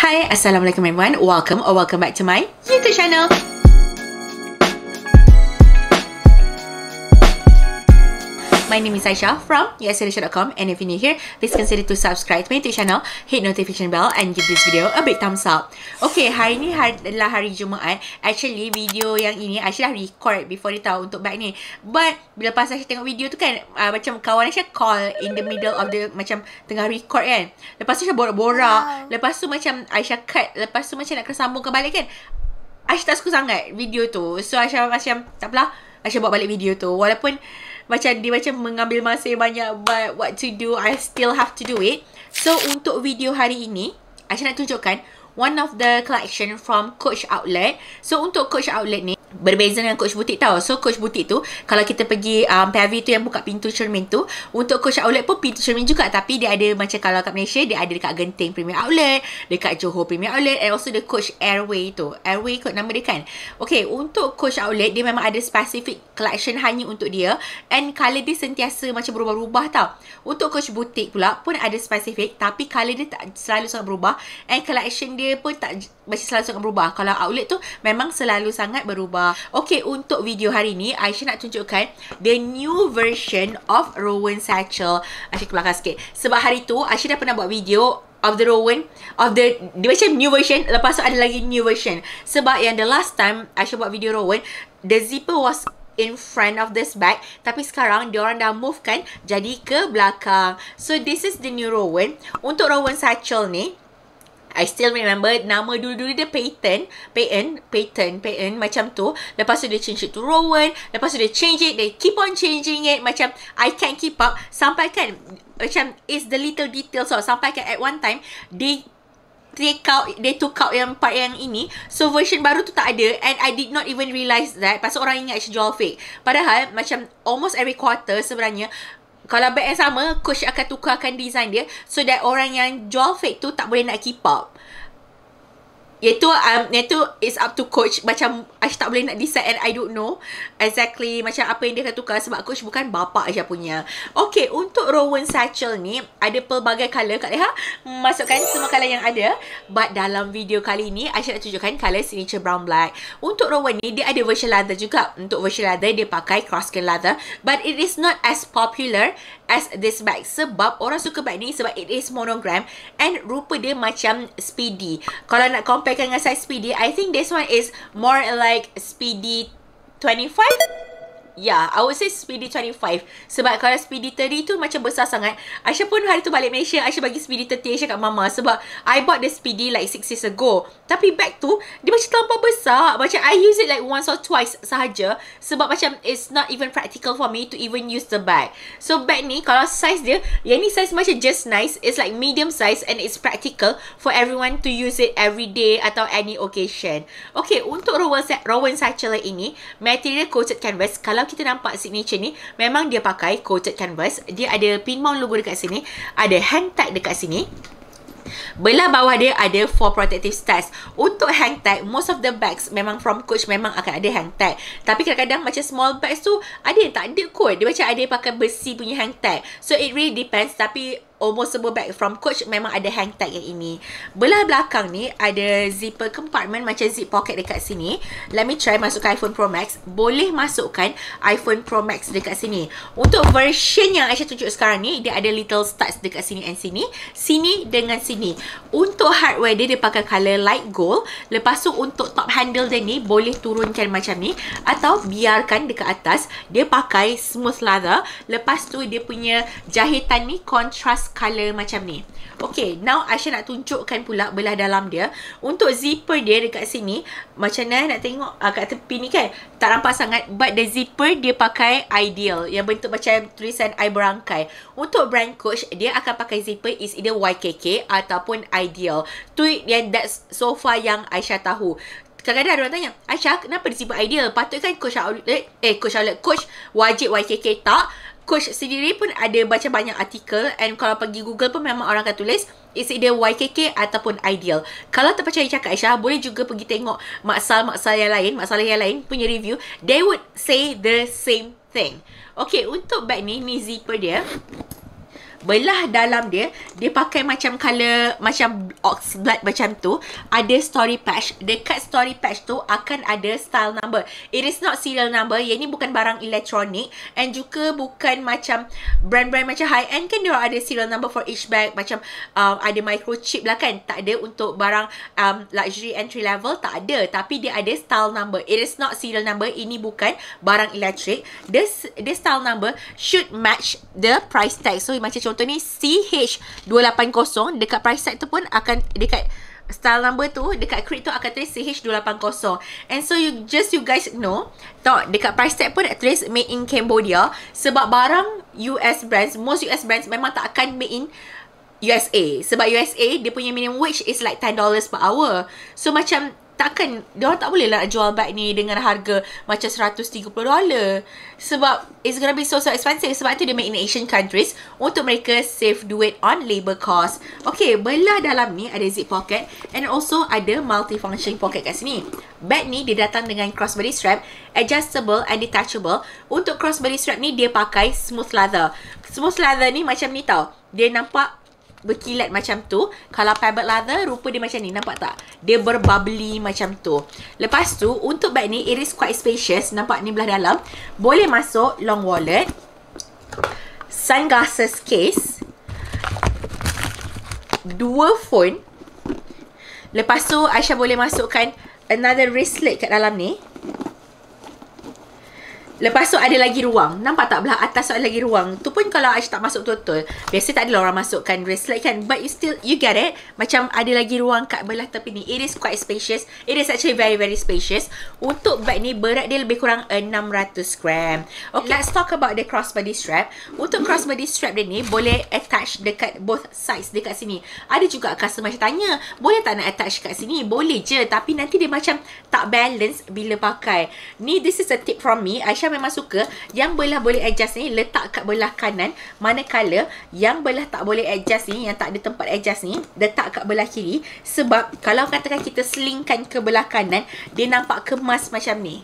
Hi, Assalamualaikum everyone. Welcome or welcome back to my YouTube channel. my name is Aisha from yesaisha.com and if you new here, please consider to subscribe to my YouTube channel, hit notification bell and give this video a big thumbs up. Okay, hari ni hari, adalah hari Jumaat. Actually, video yang ini Aisha dah record before dia tahu untuk back ni. But, bila pas Aisha tengok video tu kan, uh, macam kawan Aisha call in the middle of the, macam tengah record kan. Lepas tu Aisha borak-borak. Wow. Lepas tu macam Aisha cut. Lepas tu macam nak kena sambungkan balik kan. Aisha tak suka sangat video tu. So, Aisha macam, tak apalah. Aisha buat balik video tu. Walaupun, macam dia macam mengambil masa yang banyak but what to do I still have to do it so untuk video hari ini Aisyah nak tunjukkan one of the collection from Coach Outlet so untuk Coach Outlet ni Berbeza dengan coach butik tau So coach butik tu Kalau kita pergi um, Pavi tu yang buka pintu cermin tu Untuk coach outlet pun Pintu cermin juga Tapi dia ada Macam kalau kat Malaysia Dia ada dekat Genting Premier Outlet Dekat Johor Premier Outlet And also the coach Airway tu Airway kot nama dia kan Okay untuk coach outlet Dia memang ada specific collection Hanya untuk dia And colour dia sentiasa Macam berubah-ubah tau Untuk coach butik pula Pun ada specific Tapi colour dia tak Selalu sangat berubah And collection dia pun tak masih selalu sangat berubah Kalau outlet tu Memang selalu sangat berubah khabar? Okay, untuk video hari ni, Aisyah nak tunjukkan the new version of Rowan Satchel. Aisyah keluarkan sikit. Sebab hari tu, Aisyah dah pernah buat video of the Rowan, of the, dia macam new version, lepas tu ada lagi new version. Sebab yang the last time Aisyah buat video Rowan, the zipper was in front of this bag tapi sekarang dia orang dah move kan jadi ke belakang so this is the new Rowan untuk Rowan satchel ni I still remember nama dulu-dulu dia Peyton. Peyton. Peyton. Peyton. Macam tu. Lepas tu dia change it to Rowan. Lepas tu dia change it. They keep on changing it. Macam I can't keep up. Sampai kan. Macam it's the little details. So, sampai kan at one time. They take out. They took out yang part yang ini. So version baru tu tak ada. And I did not even realize that. Pasal orang ingat she jual fake. Padahal macam almost every quarter sebenarnya. Kalau bag yang sama, coach akan tukarkan design dia so that orang yang jual fake tu tak boleh nak keep up. Iaitu um, Iaitu It's up to coach Macam I tak boleh nak decide And I don't know Exactly Macam apa yang dia akan tukar Sebab coach bukan bapa aja punya Okay Untuk Rowan Satchel ni Ada pelbagai colour Kak Leha Masukkan semua colour yang ada But dalam video kali ni Aisyah nak tunjukkan Colour signature brown black Untuk Rowan ni Dia ada version leather juga Untuk version leather Dia pakai cross skin leather But it is not as popular As this bag Sebab orang suka bag ni Sebab it is monogram And rupa dia macam speedy Kalau nak compare pakai dengan size speedy I think this one is more like speedy 25 Yeah, I would say Speedy 25. Sebab kalau Speedy 30 tu macam besar sangat. Aisyah pun hari tu balik Malaysia, Aisyah bagi Speedy 30 Aisyah kat Mama. Sebab I bought the Speedy like 6 years ago. Tapi bag tu, dia macam terlampau besar. Macam I use it like once or twice sahaja. Sebab macam it's not even practical for me to even use the bag. So bag ni, kalau size dia, yang ni size macam just nice. It's like medium size and it's practical for everyone to use it every day atau any occasion. Okay, untuk Rowan, Rowan Satchel ini, material coated canvas, kalau kalau kita nampak signature ni memang dia pakai coated canvas dia ada pin mount logo dekat sini ada hang tag dekat sini Belah bawah dia ada four protective studs Untuk hang tag, most of the bags memang from coach memang akan ada hang tag Tapi kadang-kadang macam small bags tu ada yang tak ada kot Dia macam ada yang pakai besi punya hang tag So it really depends tapi almost semua bag from coach memang ada hang tag yang ini. Belah belakang ni ada zipper compartment macam zip pocket dekat sini. Let me try masuk iPhone Pro Max. Boleh masukkan iPhone Pro Max dekat sini. Untuk version yang Aisyah tunjuk sekarang ni, dia ada little studs dekat sini and sini. Sini dengan sini. Untuk hardware dia, dia pakai colour light gold. Lepas tu untuk top handle dia ni, boleh turunkan macam ni. Atau biarkan dekat atas, dia pakai smooth leather. Lepas tu dia punya jahitan ni contrast colour macam ni. Okay, now Aisyah nak tunjukkan pula belah dalam dia. Untuk zipper dia dekat sini, macam ni eh, nak tengok uh, kat tepi ni kan, tak nampak sangat. But the zipper dia pakai ideal, yang bentuk macam tulisan I berangkai. Untuk brand coach, dia akan pakai zipper is either YKK ataupun ideal. Tu yang yeah, that's so far yang Aisyah tahu. Kadang-kadang ada orang tanya, Aisyah kenapa dia zipper ideal? Patut kan coach outlet, eh coach outlet, coach wajib YKK tak? coach sendiri pun ada baca banyak artikel and kalau pergi Google pun memang orang akan tulis it's either YKK ataupun Ideal. Kalau terpercaya cakap Aisyah, boleh juga pergi tengok maksal-maksal yang lain, maksal yang lain punya review. They would say the same thing. Okay, untuk bag ni, ni zipper dia belah dalam dia dia pakai macam colour macam ox blood macam tu ada story patch dekat story patch tu akan ada style number it is not serial number ini bukan barang elektronik and juga bukan macam brand-brand macam high end kan dia ada serial number for each bag macam um, ada microchip lah kan tak ada untuk barang um, luxury entry level tak ada tapi dia ada style number it is not serial number ini bukan barang elektrik this this style number should match the price tag so macam contoh ni CH280 dekat price tag tu pun akan dekat style number tu dekat crate tu akan tulis CH280 and so you just you guys know tak dekat price tag pun tulis made in Cambodia sebab barang US brands most US brands memang tak akan made in USA sebab USA dia punya minimum wage is like $10 per hour so macam takkan dia orang tak boleh lah jual bag ni dengan harga macam 130 dolar sebab it's gonna be so so expensive sebab tu dia make in Asian countries untuk mereka save duit on labor cost Okay, belah dalam ni ada zip pocket and also ada multifunction pocket kat sini bag ni dia datang dengan crossbody strap adjustable and detachable untuk crossbody strap ni dia pakai smooth leather smooth leather ni macam ni tau dia nampak berkilat macam tu Kalau pebble leather Rupa dia macam ni Nampak tak? Dia berbubbly macam tu Lepas tu Untuk bag ni It is quite spacious Nampak ni belah dalam Boleh masuk Long wallet Sunglasses case Dua phone Lepas tu Aisyah boleh masukkan Another wristlet kat dalam ni Lepas tu ada lagi ruang. Nampak tak belah atas tu ada lagi ruang. Tu pun kalau Aish tak masuk total. Biasa tak ada lah orang masukkan bracelet kan. But you still, you get it. Macam ada lagi ruang kat belah tepi ni. It is quite spacious. It is actually very, very spacious. Untuk bag ni, berat dia lebih kurang 600 gram. Okay, let's talk about the crossbody strap. Untuk crossbody strap dia ni, boleh attach dekat both sides dekat sini. Ada juga customer yang tanya, boleh tak nak attach kat sini? Boleh je. Tapi nanti dia macam tak balance bila pakai. Ni, this is a tip from me. Aisyah Syah memang suka yang belah boleh adjust ni letak kat belah kanan manakala yang belah tak boleh adjust ni yang tak ada tempat adjust ni letak kat belah kiri sebab kalau katakan kita slingkan ke belah kanan dia nampak kemas macam ni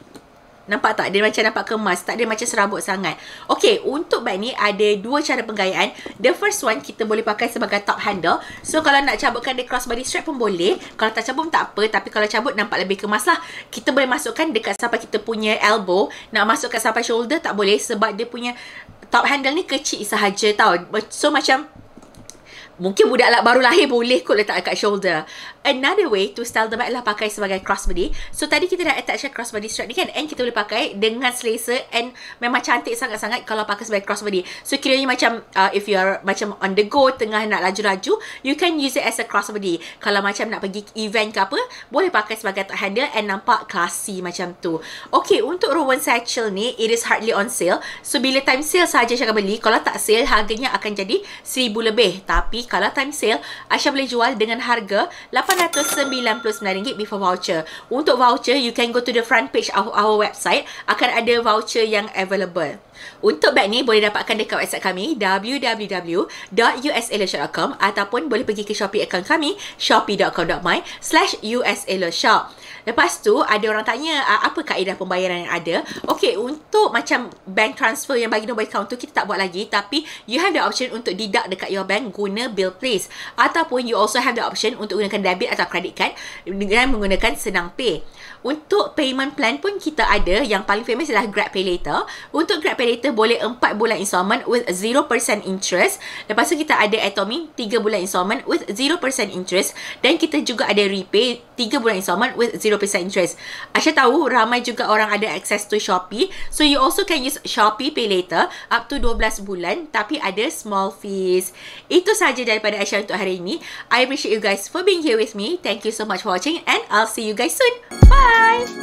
Nampak tak? Dia macam nampak kemas. Tak dia macam serabut sangat. Okay, untuk bag ni ada dua cara penggayaan. The first one kita boleh pakai sebagai top handle. So, kalau nak cabutkan dia crossbody strap pun boleh. Kalau tak cabut pun tak apa. Tapi kalau cabut nampak lebih kemas lah. Kita boleh masukkan dekat sampai kita punya elbow. Nak masukkan sampai shoulder tak boleh sebab dia punya top handle ni kecil sahaja tau. So, macam mungkin budak lah baru lahir boleh kot letak kat shoulder. Another way to style the bag lah pakai sebagai crossbody. So tadi kita dah attach crossbody strap ni kan and kita boleh pakai dengan selesa and memang cantik sangat-sangat kalau pakai sebagai crossbody. So kira ni macam uh, if you are macam on the go tengah nak laju-laju, you can use it as a crossbody. Kalau macam nak pergi event ke apa, boleh pakai sebagai top handle and nampak classy macam tu. Okay, untuk Rowan Satchel ni, it is hardly on sale. So bila time sale saja saya akan beli, kalau tak sale harganya akan jadi seribu lebih. Tapi kalau time sale, Aisyah boleh jual dengan harga RM899 before voucher. Untuk voucher, you can go to the front page of our website. Akan ada voucher yang available. Untuk beg ni boleh dapatkan dekat website kami www.usalershop.com ataupun boleh pergi ke Shopee account kami shopee.com.my slash usalershop. Lepas tu ada orang tanya apa kaedah pembayaran yang ada. Okay untuk macam bank transfer yang bagi nombor account tu kita tak buat lagi tapi you have the option untuk deduct dekat your bank guna bill place ataupun you also have the option untuk gunakan debit atau credit card dengan menggunakan senang pay. Untuk payment plan pun kita ada yang paling famous adalah Grab Pay Later. Untuk Grab Pay operator boleh 4 bulan installment with 0% interest. Lepas tu kita ada Atomic 3 bulan installment with 0% interest. Dan kita juga ada Repay 3 bulan installment with 0% interest. Aisyah tahu ramai juga orang ada access to Shopee. So you also can use Shopee Pay Later up to 12 bulan tapi ada small fees. Itu sahaja daripada Aisyah untuk hari ini. I appreciate you guys for being here with me. Thank you so much for watching and I'll see you guys soon. Bye!